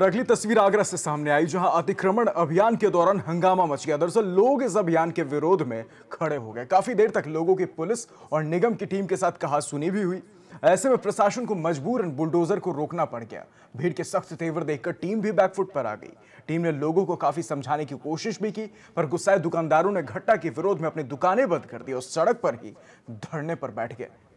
तो अगली तस्वीर आगरा से सामने आई जहां अतिक्रमण अभियान के दौरान हंगामा मच गया दरअसल लोग इस अभियान के विरोध में खड़े हो गए काफी देर तक लोगों की पुलिस और निगम की टीम के साथ कहा सुनी भी हुई ऐसे में प्रशासन को मजबूरन बुलडोजर को रोकना पड़ गया भीड़ के सख्त तेवर देखकर टीम भी बैकफुट पर आ गई टीम ने लोगों को काफी समझाने की कोशिश भी की पर गुस्साए दुकानदारों ने घटना के विरोध में अपनी दुकानें बंद कर दी और सड़क पर ही धरने पर बैठ गए